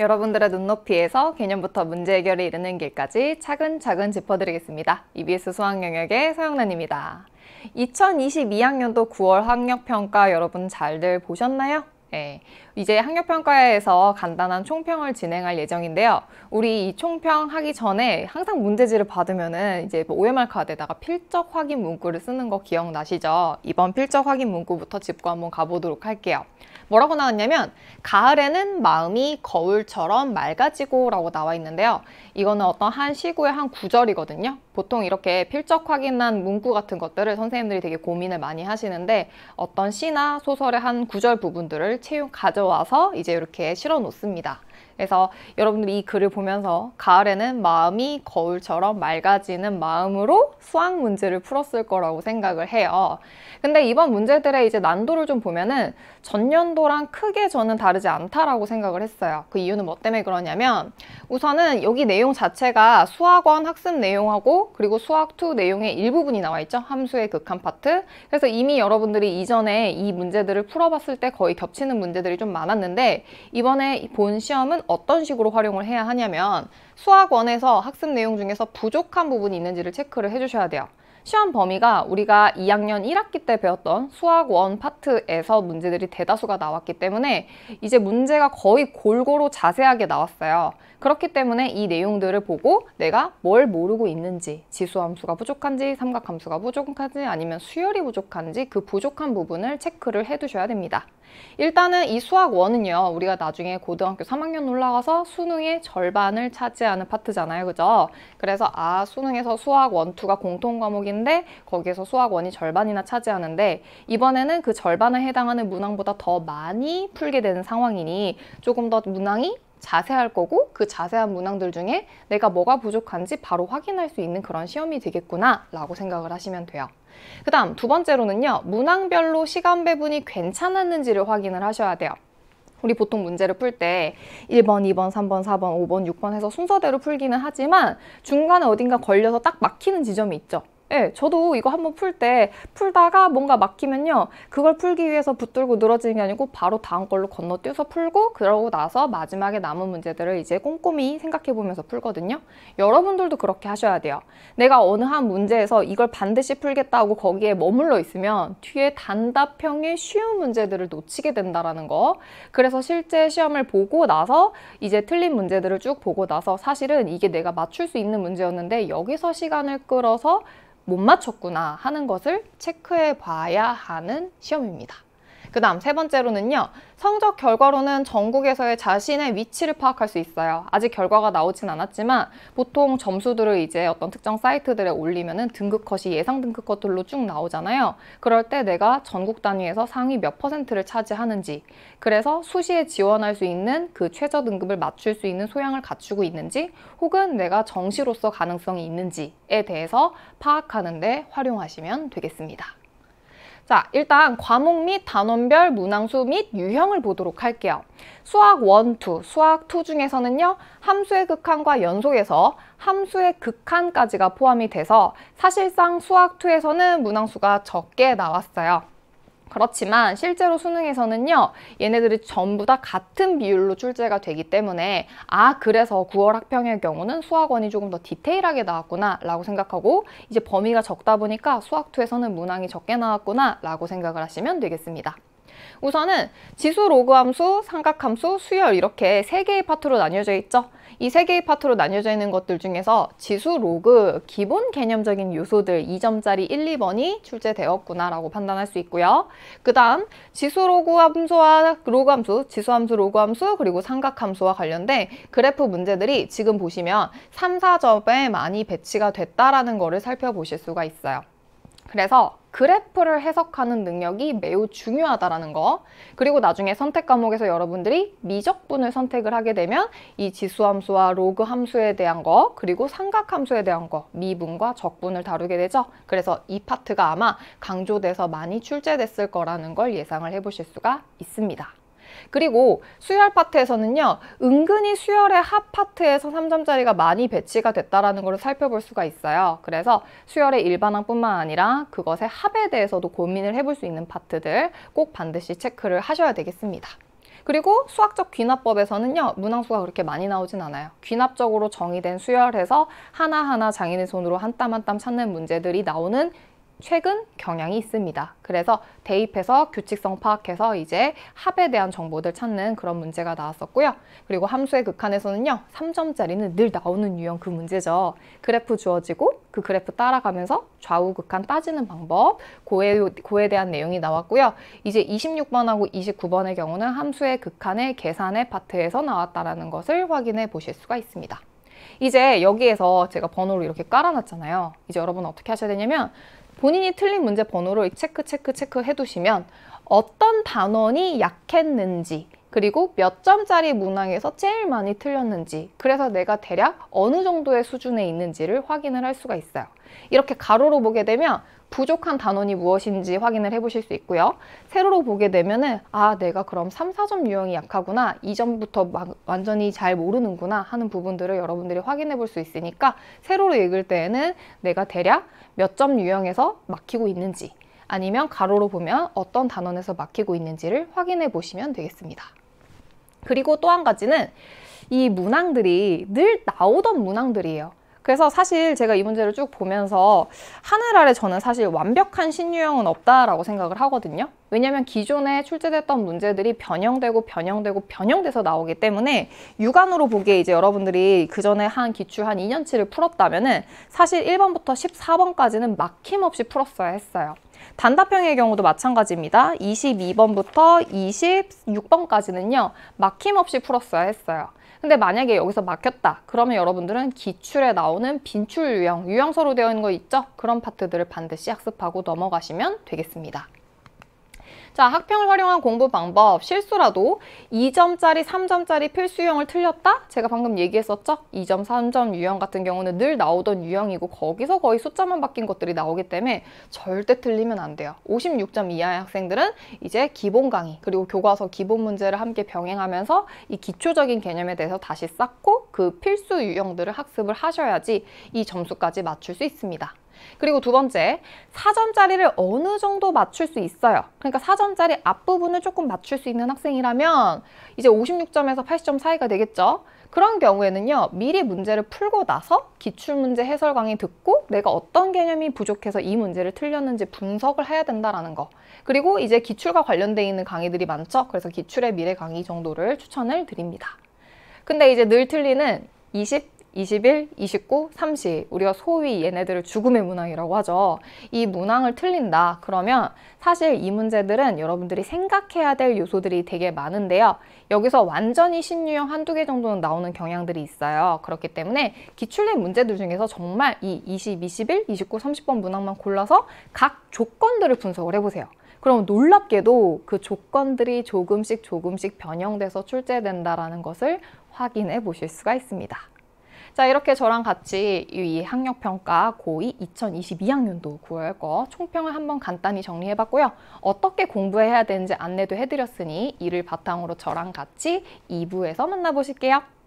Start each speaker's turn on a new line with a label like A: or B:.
A: 여러분들의 눈높이에서 개념부터 문제 해결에 이르는 길까지 차근차근 짚어드리겠습니다. EBS 수학 영역의 서영란입니다. 2022학년도 9월 학력평가 여러분 잘들 보셨나요? 네. 이제 학력평가에서 간단한 총평을 진행할 예정인데요. 우리 이 총평 하기 전에 항상 문제지를 받으면은 이제 뭐 OMR 카드에다가 필적 확인 문구를 쓰는 거 기억나시죠? 이번 필적 확인 문구부터 짚고 한번 가보도록 할게요. 뭐라고 나왔냐면 가을에는 마음이 거울처럼 맑아지고 라고 나와 있는데요. 이거는 어떤 한 시구의 한 구절이거든요. 보통 이렇게 필적 확인한 문구 같은 것들을 선생님들이 되게 고민을 많이 하시는데 어떤 시나 소설의 한 구절 부분들을 채용 가져 와 가져와서 이제 이렇게 실어 놓습니다. 그래서 여러분들이 이 글을 보면서 가을에는 마음이 거울처럼 맑아지는 마음으로 수학 문제를 풀었을 거라고 생각을 해요. 근데 이번 문제들의 이제 난도를 좀 보면은 전년도랑 크게 저는 다르지 않다라고 생각을 했어요. 그 이유는 뭐 때문에 그러냐면 우선은 여기 내용 자체가 수학원 학습 내용하고 그리고 수학2 내용의 일부분이 나와 있죠. 함수의 극한 파트. 그래서 이미 여러분들이 이전에 이 문제들을 풀어봤을 때 거의 겹치는 문제들이 좀 많았는데 이번에 본 시험 시험은 어떤 식으로 활용을 해야 하냐면 수학원에서 학습 내용 중에서 부족한 부분이 있는지를 체크를 해주셔야 돼요. 시험 범위가 우리가 2학년 1학기 때 배웠던 수학원 파트에서 문제들이 대다수가 나왔기 때문에 이제 문제가 거의 골고루 자세하게 나왔어요. 그렇기 때문에 이 내용들을 보고 내가 뭘 모르고 있는지 지수함수가 부족한지 삼각함수가 부족한지 아니면 수열이 부족한지 그 부족한 부분을 체크를 해두셔야 됩니다. 일단은 이 수학 원은요 우리가 나중에 고등학교 3학년 올라가서 수능의 절반을 차지하는 파트잖아요 그죠 그래서 아 수능에서 수학 원투가 공통 과목인데 거기에서 수학 원이 절반이나 차지하는데 이번에는 그 절반에 해당하는 문항보다 더 많이 풀게 되는 상황이니 조금 더 문항이 자세할 거고 그 자세한 문항들 중에 내가 뭐가 부족한지 바로 확인할 수 있는 그런 시험이 되겠구나 라고 생각을 하시면 돼요. 그 다음 두 번째로는요. 문항별로 시간 배분이 괜찮았는지를 확인을 하셔야 돼요. 우리 보통 문제를 풀 때 1번, 2번, 3번, 4번, 5번, 6번 해서 순서대로 풀기는 하지만 중간에 어딘가 걸려서 딱 막히는 지점이 있죠. 예, 저도 이거 한번 풀 때 풀다가 뭔가 막히면요. 그걸 풀기 위해서 붙들고 늘어지는 게 아니고 바로 다음 걸로 건너뛰어서 풀고 그러고 나서 마지막에 남은 문제들을 이제 꼼꼼히 생각해 보면서 풀거든요. 여러분들도 그렇게 하셔야 돼요. 내가 어느 한 문제에서 이걸 반드시 풀겠다고 거기에 머물러 있으면 뒤에 단답형의 쉬운 문제들을 놓치게 된다라는 거. 그래서 실제 시험을 보고 나서 이제 틀린 문제들을 쭉 보고 나서 사실은 이게 내가 맞출 수 있는 문제였는데 여기서 시간을 끌어서 못 맞췄구나 하는 것을 체크해 봐야 하는 시험입니다. 그 다음 세 번째로는요. 성적 결과로는 전국에서의 자신의 위치를 파악할 수 있어요. 아직 결과가 나오진 않았지만 보통 점수들을 이제 어떤 특정 사이트들에 올리면은 등급컷이 예상 등급컷들로 쭉 나오잖아요. 그럴 때 내가 전국 단위에서 상위 몇 퍼센트를 차지하는지 그래서 수시에 지원할 수 있는 그 최저 등급을 맞출 수 있는 소양을 갖추고 있는지 혹은 내가 정시로서 가능성이 있는지에 대해서 파악하는 데 활용하시면 되겠습니다. 자, 일단 과목 및 단원별 문항수 및 유형을 보도록 할게요. 수학 1, 2, 수학 2 중에서는요. 함수의 극한과 연속에서 함수의 극한까지가 포함이 돼서 사실상 수학 2에서는 문항수가 적게 나왔어요. 그렇지만 실제로 수능에서는요 얘네들이 전부 다 같은 비율로 출제가 되기 때문에 아 그래서 9월 학평의 경우는 수학원이 조금 더 디테일하게 나왔구나 라고 생각하고 이제 범위가 적다 보니까 수학2에서는 문항이 적게 나왔구나 라고 생각을 하시면 되겠습니다. 우선은 지수, 로그함수, 삼각함수, 수열 이렇게 세 개의 파트로 나뉘어져 있죠. 이 세 개의 파트로 나뉘어져 있는 것들 중에서 지수, 로그, 기본 개념적인 요소들 2점짜리 1, 2번이 출제되었구나라고 판단할 수 있고요. 그 다음 지수, 로그함수와 로그함수, 지수함수, 로그함수, 그리고 삼각함수와 관련된 그래프 문제들이 지금 보시면 3, 4점에 많이 배치가 됐다라는 거를 살펴보실 수가 있어요. 그래서 그래프를 해석하는 능력이 매우 중요하다라는 거 그리고 나중에 선택 과목에서 여러분들이 미적분을 선택을 하게 되면 이 지수함수와 로그 함수에 대한 거 그리고 삼각함수에 대한 거 미분과 적분을 다루게 되죠 그래서 이 파트가 아마 강조돼서 많이 출제됐을 거라는 걸 예상을 해보실 수가 있습니다 그리고 수열 파트에서는요. 은근히 수열의 합 파트에서 3점짜리가 많이 배치가 됐다라는 것을 살펴볼 수가 있어요. 그래서 수열의 일반항뿐만 아니라 그것의 합에 대해서도 고민을 해볼 수 있는 파트들 꼭 반드시 체크를 하셔야 되겠습니다. 그리고 수학적 귀납법에서는요 문항수가 그렇게 많이 나오진 않아요 귀납적으로 정의된 수열에서 하나하나 장인의 손으로 한 땀 한 땀 찾는 문제들이 나오는 최근 경향이 있습니다. 그래서 대입해서 규칙성 파악해서 이제 합에 대한 정보들 찾는 그런 문제가 나왔었고요. 그리고 함수의 극한에서는요. 3점짜리는 늘 나오는 유형 그 문제죠. 그래프 주어지고 그 그래프 따라가면서 좌우 극한 따지는 방법, 고에, 고에 대한 내용이 나왔고요. 이제 26번하고 29번의 경우는 함수의 극한의 계산의 파트에서 나왔다는 것을 확인해 보실 수가 있습니다. 이제 여기에서 제가 번호를 이렇게 깔아놨잖아요. 이제 여러분 어떻게 하셔야 되냐면 본인이 틀린 문제 번호로 체크 체크 체크 해두시면 어떤 단원이 약했는지 그리고 몇 점짜리 문항에서 제일 많이 틀렸는지 그래서 내가 대략 어느 정도의 수준에 있는지를 확인을 할 수가 있어요. 이렇게 가로로 보게 되면 부족한 단원이 무엇인지 확인을 해보실 수 있고요. 세로로 보게 되면 은아 내가 그럼 3, 4점 유형이 약하구나 이전부터 완전히 잘 모르는구나 하는 부분들을 여러분들이 확인해 볼 수 있으니까 세로로 읽을 때에는 내가 대략 몇 점 유형에서 막히고 있는지 아니면 가로로 보면 어떤 단원에서 막히고 있는지를 확인해 보시면 되겠습니다. 그리고 또 한 가지는 이 문항들이 늘 나오던 문항들이에요. 그래서 사실 제가 이 문제를 쭉 보면서 하늘 아래 저는 사실 완벽한 신유형은 없다라고 생각을 하거든요. 왜냐하면 기존에 출제됐던 문제들이 변형되고 변형되고 변형돼서 나오기 때문에 육안으로 보기에 이제 여러분들이 그 전에 한 기출 한 2년치를 풀었다면은 사실 1번부터 14번까지는 막힘없이 풀었어야 했어요. 단답형의 경우도 마찬가지입니다. 22번부터 26번까지는요. 막힘없이 풀었어야 했어요. 근데 만약에 여기서 막혔다. 그러면 여러분들은 기출에 나오는 빈출 유형, 유형서로 되어 있는 거 있죠? 그런 파트들을 반드시 학습하고 넘어가시면 되겠습니다. 자, 학평을 활용한 공부 방법 실수라도 2점짜리, 3점짜리 필수 유형을 틀렸다? 제가 방금 얘기했었죠? 2점, 3점 유형 같은 경우는 늘 나오던 유형이고 거기서 거의 숫자만 바뀐 것들이 나오기 때문에 절대 틀리면 안 돼요. 56점 이하의 학생들은 이제 기본 강의 그리고 교과서 기본 문제를 함께 병행하면서 이 기초적인 개념에 대해서 다시 쌓고 그 필수 유형들을 학습을 하셔야지 이 점수까지 맞출 수 있습니다. 그리고 두 번째, 4점짜리를 어느 정도 맞출 수 있어요. 그러니까 4점짜리 앞부분을 조금 맞출 수 있는 학생이라면 이제 56점에서 80점 사이가 되겠죠. 그런 경우에는요. 미리 문제를 풀고 나서 기출문제 해설 강의 듣고 내가 어떤 개념이 부족해서 이 문제를 틀렸는지 분석을 해야 된다라는 거. 그리고 이제 기출과 관련돼 있는 강의들이 많죠. 그래서 기출의 미래 강의 정도를 추천을 드립니다. 근데 이제 늘 틀리는 20, 21, 29, 30 우리가 소위 얘네들을 죽음의 문항이라고 하죠. 이 문항을 틀린다 그러면 사실 이 문제들은 여러분들이 생각해야 될 요소들이 되게 많은데요. 여기서 완전히 신유형 한두 개 정도는 나오는 경향들이 있어요. 그렇기 때문에 기출된 문제들 중에서 정말 이 20, 21, 29, 30번 문항만 골라서 각 조건들을 분석을 해보세요. 그럼 놀랍게도 그 조건들이 조금씩 조금씩 변형돼서 출제된다라는 것을 확인해 보실 수가 있습니다. 자 이렇게 저랑 같이 이 학력평가 고2 2022학년도 9월 거 총평을 한번 간단히 정리해봤고요. 어떻게 공부해야 되는지 안내도 해드렸으니 이를 바탕으로 저랑 같이 2부에서 만나보실게요.